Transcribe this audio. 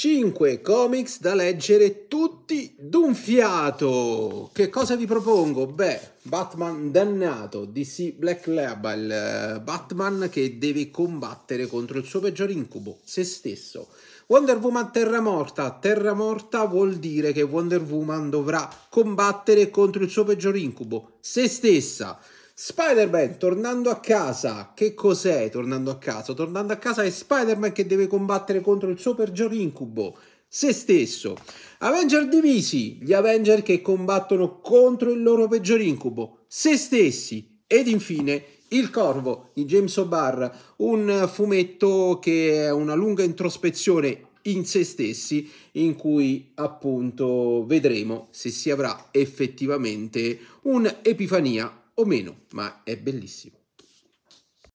5 comics da leggere tutti d'un fiato. Che cosa vi propongo? Beh, Batman dannato, DC Black Label, eh, Batman che deve combattere contro il suo peggior incubo, se stesso. Wonder Woman Terra Morta. Terra Morta vuol dire che Wonder Woman dovrà combattere contro il suo peggior incubo, se stessa. Spider-Man tornando a casa, che cos'è tornando a casa? Tornando a casa è Spider-Man che deve combattere contro il suo peggior incubo, se stesso. Avenger divisi, gli Avenger che combattono contro il loro peggior incubo, se stessi. Ed infine il Corvo di James O'Barr, un fumetto che è una lunga introspezione in se stessi in cui appunto vedremo se si avrà effettivamente un'epifania o meno, ma è bellissimo.